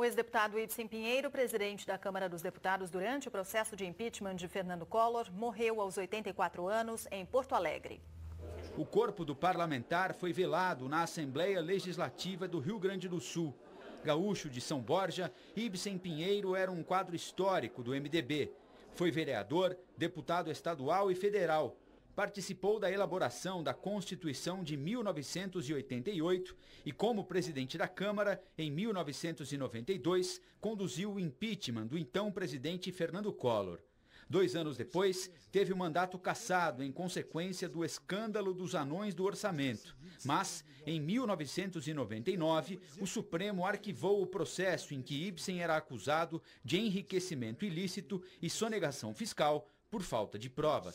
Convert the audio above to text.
O ex-deputado Ibsen Pinheiro, presidente da Câmara dos Deputados durante o processo de impeachment de Fernando Collor, morreu aos 84 anos em Porto Alegre. O corpo do parlamentar foi velado na Assembleia Legislativa do Rio Grande do Sul. Gaúcho de São Borja, Ibsen Pinheiro era um quadro histórico do MDB. Foi vereador, deputado estadual e federal participou da elaboração da Constituição de 1988 e, como presidente da Câmara, em 1992, conduziu o impeachment do então presidente Fernando Collor. Dois anos depois, teve o mandato cassado em consequência do escândalo dos anões do orçamento. Mas, em 1999, o Supremo arquivou o processo em que Ibsen era acusado de enriquecimento ilícito e sonegação fiscal por falta de provas.